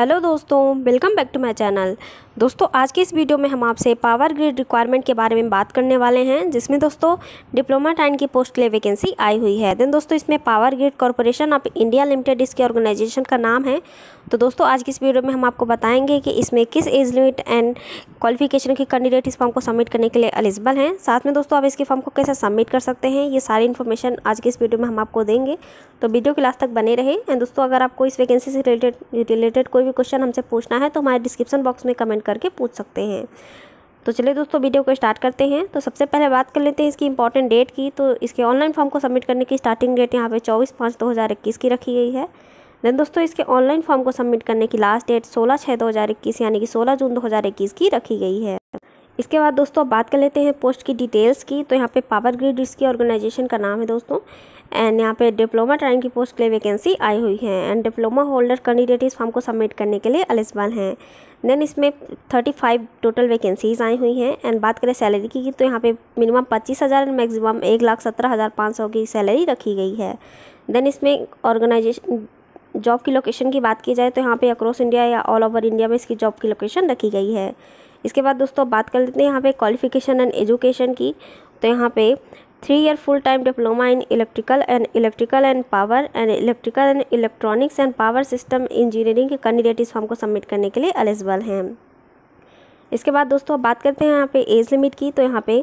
hello दोस्तों welcome back to my channel दोस्तों आज की इस वीडियो में हम आपसे पावर ग्रिड रिक्वायरमेंट के बारे में बात करने वाले हैं जिसमें दोस्तों डिप्लोमा टाइन की पोस्ट के लिए वैकेंसी आई हुई है देन दोस्तों इसमें power grid corporation of India limited इसके ऑर्गेनाइजेशन का नाम है तो दोस्तों आज की इस वीडियो में हम आपको बताएंगे कि इसमें किस एज लिमिट एंड क्वालिफिकेशन के कैंडिडेट इस फॉर्म को सबमिट करने के लिए एलिजिबल हैं साथ में दोस्तों आप इसके फॉर्म को कैसे सबमिट कर सकते हैं ये सारी इन्फॉर्मेशन आज की इस वीडियो में हम आपको देंगे तो वीडियो के लास्ट तक बने रहे एंड दोस्तों अगर आपको इस वैकेंसी से रिलेटेड रिलेटेड कोई भी क्वेश्चन हमसे पूछना है तो हमारे डिस्क्रिप्शन बॉक्स में कमेंट करके पूछ सकते हैं तो चलिए दोस्तों वीडियो को स्टार्ट करते हैं तो सबसे पहले बात कर लेते हैं इसकी इंपॉर्टेंट डेट की तो इसके ऑनलाइन फॉर्म को सबमिट करने की स्टार्टिंग डेट यहाँ पे चौबीस पाँच दो हज़ार इक्कीस की रखी गई है देन दोस्तों इसके ऑनलाइन फॉर्म को सबमिट करने की लास्ट डेट सोलह छः दो हज़ार इक्कीस यानी कि सोलह जून दो हज़ार इक्कीस की रखी गई है इसके बाद दोस्तों बात कर लेते हैं पोस्ट की डिटेल्स की तो यहाँ पे पावर ग्रिड इसकी ऑर्गेनाइजेशन का नाम है दोस्तों एंड यहाँ पे डिप्लोमा ट्रेनिंग की पोस्ट के लिए वैकेंसी आई हुई है एंड डिप्लोमा होल्डर कैंडिडेट इस फॉर्म को सबमिट करने के लिए एलिजिबल हैं देन इसमें थर्टी फाइव टोटल वैकेंसीज आई हुई हैं एंड बात करें सैलरी की तो यहाँ पे मिनिमम पच्चीस हज़ार एंड मैक्सिमम एक लाख सत्रह हज़ार पाँच सौ की सैलरी रखी गई है देन इसमें ऑर्गेनाइजेशन जॉब की लोकेशन की बात की जाए तो यहाँ पे अक्रॉस इंडिया या ऑल ओवर इंडिया में इसकी जॉब की लोकेशन रखी गई है इसके बाद दोस्तों बात कर लेते हैं यहाँ पे क्वालिफिकेशन एंड एजुकेशन की तो यहाँ पे three year full time diploma in electrical and electrical and power and electrical and electronics and power system engineering के कैंडिडेट इस फॉर्म को सबमिट करने के लिए एलिजिबल हैं इसके बाद दोस्तों बात करते हैं यहाँ पे एज लिमिट की तो यहाँ पे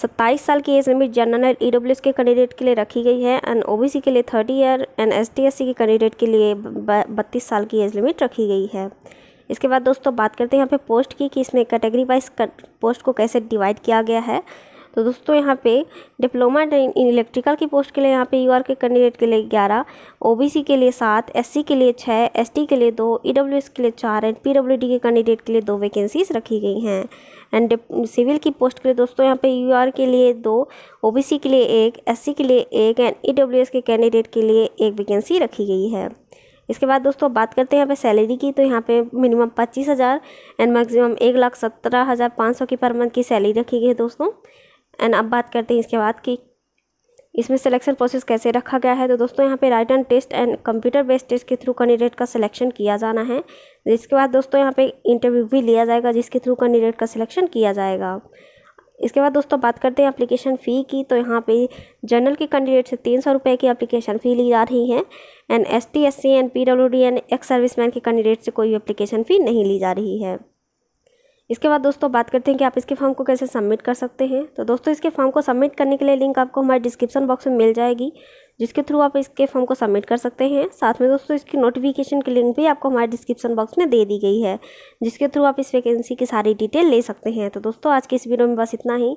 27 साल की age limit general E W S के कैंडिडेट के लिए रखी गई है एंड ओबीसी के लिए thirty year and S C के कैंडिडेट के लिए बत्तीस साल की एज लिमिट रखी गई है इसके बाद दोस्तों बात करते हैं यहाँ पे पोस्ट की कि इसमें कैटेगरी वाइज पोस्ट को कैसे डिवाइड किया गया है तो दोस्तों यहाँ पे डिप्लोमा इन इलेक्ट्रिकल की पोस्ट के लिए यहाँ पे यू के कैंडिडेट के लिए ग्यारह ओबीसी के लिए सात एससी के लिए छः एसटी के लिए दो ईडब्ल्यूएस के लिए चार एंड पीडब्ल्यूडी के कैंडिडेट के लिए दो वैकेंसीज रखी गई हैं एंड सिविल की पोस्ट के लिए दोस्तों यहाँ पे यू के लिए दो ओ के लिए एक एस के लिए एक एंड ई के कैंडिडेट के लिए एक वैकेंसी रखी गई है इसके बाद दोस्तों बात करते हैं यहाँ पे सैलरी की तो यहाँ पे मिनिमम पच्चीस हज़ार एंड मैक्सिमम एक लाख सत्रह हज़ार पाँच सौ की पर मंथ की सैलरी रखी गई है दोस्तों एंड अब बात करते हैं इसके बाद की इसमें सिलेक्शन प्रोसेस कैसे रखा गया है तो दोस्तों यहाँ पे write and test and computer based test के थ्रू कैंडिडेट का सिलेक्शन किया जाना है इसके बाद दोस्तों यहाँ पे इंटरव्यू भी लिया जाएगा जिसके थ्रू कैंडिडेट का सिलेक्शन किया जाएगा इसके बाद दोस्तों बात करते हैं एप्लीकेशन फ़ी की तो यहाँ पे जनरल के कैंडिडेट से तीन सौ की अप्लीकेशन फ़ी ली जा रही है and S T S C and P W D and ex serviceman के कैंडिडेट से कोई अप्लीकेशन फ़ी नहीं ली जा रही है इसके बाद दोस्तों बात करते हैं कि आप इसके फॉर्म को कैसे सबमिट कर सकते हैं तो दोस्तों इसके फॉर्म को सबमिट करने के लिए लिंक आपको हमारे डिस्क्रिप्शन बॉक्स में मिल जाएगी जिसके थ्रू आप इसके फॉर्म को सबमिट कर सकते हैं साथ में दोस्तों इसकी नोटिफिकेशन की लिंक भी आपको हमारे डिस्क्रिप्शन बॉक्स में दे दी गई है जिसके थ्रू आप इस वैकेंसी की सारी डिटेल ले सकते हैं तो दोस्तों आज के इस वीडियो में बस इतना ही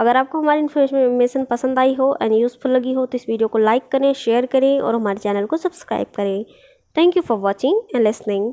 अगर आपको हमारी इन्फॉर्मेशन पसंद आई हो एंड यूज़फुल लगी हो तो इस वीडियो को लाइक करें शेयर करें और हमारे चैनल को सब्सक्राइब करें thank you for watching and listening